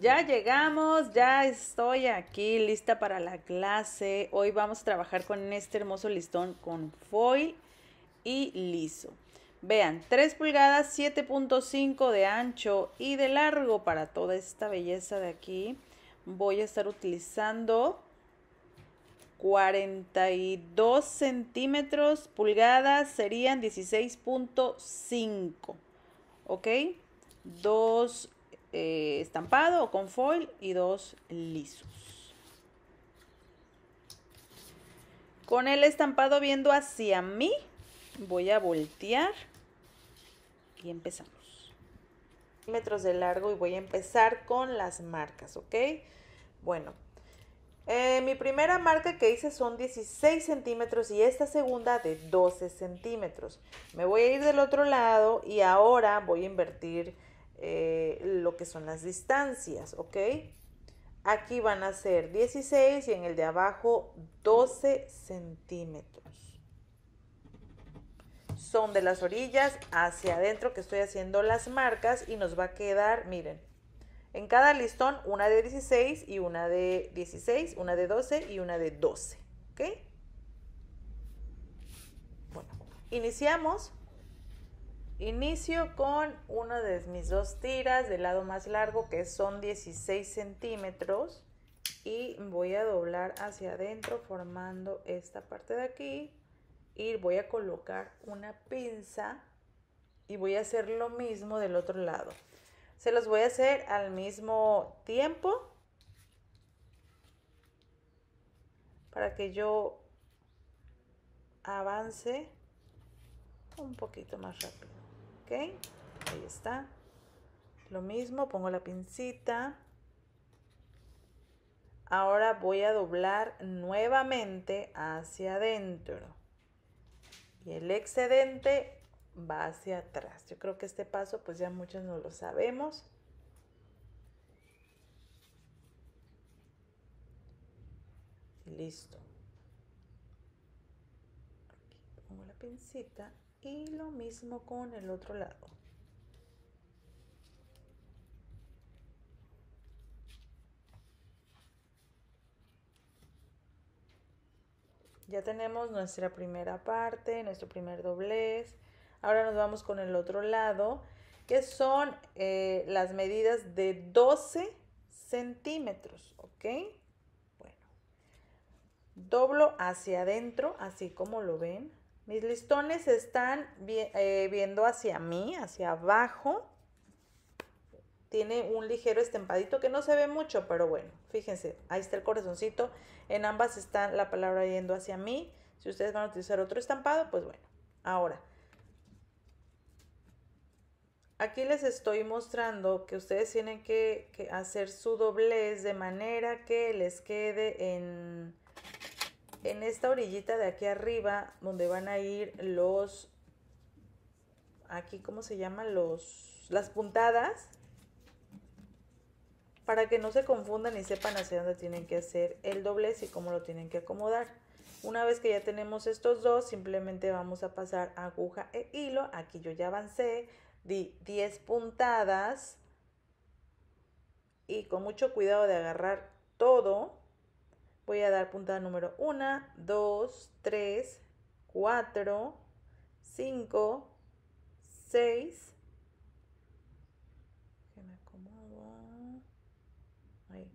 Ya llegamos, ya estoy aquí lista para la clase. Hoy vamos a trabajar con este hermoso listón con foil y liso. Vean, 3 pulgadas, 7.5 de ancho y de largo para toda esta belleza de aquí. Voy a estar utilizando 42 centímetros, pulgadas serían 16.5. ¿Ok? 2 eh, estampado con foil y dos lisos. Con el estampado viendo hacia mí, voy a voltear y empezamos. Metros de largo y voy a empezar con las marcas, ¿ok? Bueno, eh, mi primera marca que hice son 16 centímetros y esta segunda de 12 centímetros. Me voy a ir del otro lado y ahora voy a invertir eh, lo que son las distancias, ¿ok? Aquí van a ser 16 y en el de abajo 12 centímetros. Son de las orillas hacia adentro que estoy haciendo las marcas y nos va a quedar, miren, en cada listón una de 16 y una de 16, una de 12 y una de 12, ¿ok? Bueno, iniciamos. Inicio con una de mis dos tiras del lado más largo que son 16 centímetros y voy a doblar hacia adentro formando esta parte de aquí y voy a colocar una pinza y voy a hacer lo mismo del otro lado. Se los voy a hacer al mismo tiempo para que yo avance un poquito más rápido ahí está lo mismo pongo la pincita ahora voy a doblar nuevamente hacia adentro y el excedente va hacia atrás yo creo que este paso pues ya muchos no lo sabemos listo Aquí pongo la pincita y lo mismo con el otro lado ya tenemos nuestra primera parte nuestro primer doblez ahora nos vamos con el otro lado que son eh, las medidas de 12 centímetros ok bueno doblo hacia adentro así como lo ven mis listones están eh, viendo hacia mí, hacia abajo. Tiene un ligero estampadito que no se ve mucho, pero bueno, fíjense, ahí está el corazoncito. En ambas están la palabra yendo hacia mí. Si ustedes van a utilizar otro estampado, pues bueno. Ahora, aquí les estoy mostrando que ustedes tienen que hacer su doblez de manera que les quede en en esta orillita de aquí arriba, donde van a ir los, aquí, ¿cómo se llaman? Los, las puntadas, para que no se confundan y sepan hacia dónde tienen que hacer el doblez y cómo lo tienen que acomodar. Una vez que ya tenemos estos dos, simplemente vamos a pasar aguja e hilo. Aquí yo ya avancé, di 10 puntadas y con mucho cuidado de agarrar todo Voy a dar puntada número 1, 2, 3, 4, 5, 6. Me Ahí.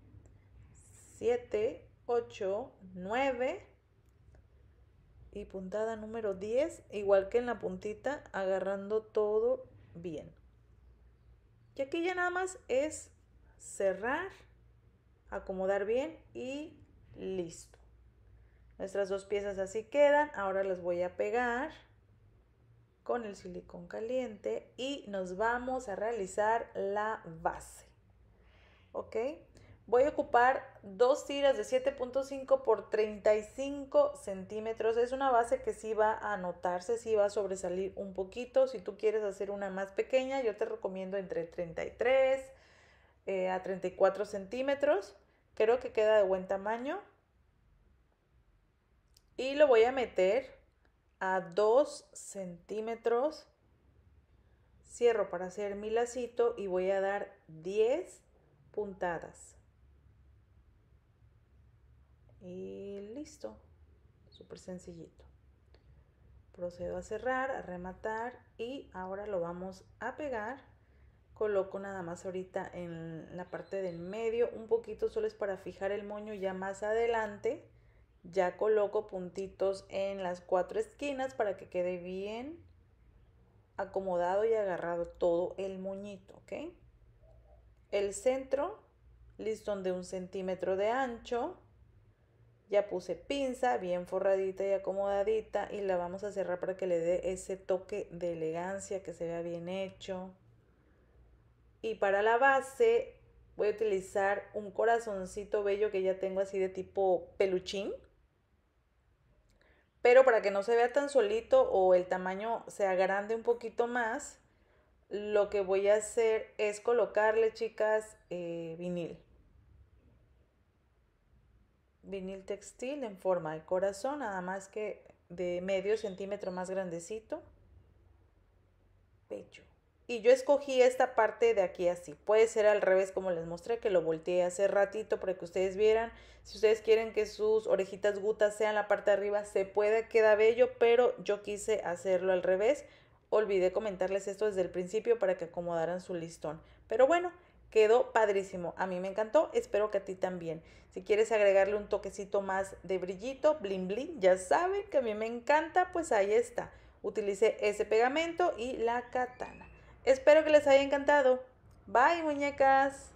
7, 8, 9. Y puntada número 10, igual que en la puntita, agarrando todo bien. Y aquí ya nada más es cerrar, acomodar bien y Listo. Nuestras dos piezas así quedan. Ahora las voy a pegar con el silicón caliente y nos vamos a realizar la base. ¿Ok? Voy a ocupar dos tiras de 7.5 por 35 centímetros. Es una base que sí va a notarse, sí va a sobresalir un poquito. Si tú quieres hacer una más pequeña, yo te recomiendo entre 33 eh, a 34 centímetros. Creo que queda de buen tamaño. Y lo voy a meter a 2 centímetros. Cierro para hacer mi lacito y voy a dar 10 puntadas. Y listo. Súper sencillito. Procedo a cerrar, a rematar y ahora lo vamos a pegar coloco nada más ahorita en la parte del medio, un poquito solo es para fijar el moño ya más adelante, ya coloco puntitos en las cuatro esquinas para que quede bien acomodado y agarrado todo el moñito, ¿ok? El centro, listón de un centímetro de ancho, ya puse pinza bien forradita y acomodadita y la vamos a cerrar para que le dé ese toque de elegancia, que se vea bien hecho. Y para la base voy a utilizar un corazoncito bello que ya tengo así de tipo peluchín. Pero para que no se vea tan solito o el tamaño se agrande un poquito más, lo que voy a hacer es colocarle, chicas, eh, vinil. Vinil textil en forma de corazón, nada más que de medio centímetro más grandecito. Pecho. Y yo escogí esta parte de aquí así. Puede ser al revés como les mostré, que lo volteé hace ratito para que ustedes vieran. Si ustedes quieren que sus orejitas gutas sean la parte de arriba, se puede, queda bello, pero yo quise hacerlo al revés. Olvidé comentarles esto desde el principio para que acomodaran su listón. Pero bueno, quedó padrísimo. A mí me encantó, espero que a ti también. Si quieres agregarle un toquecito más de brillito, blin blin, ya saben que a mí me encanta, pues ahí está. Utilicé ese pegamento y la katana. Espero que les haya encantado. Bye, muñecas.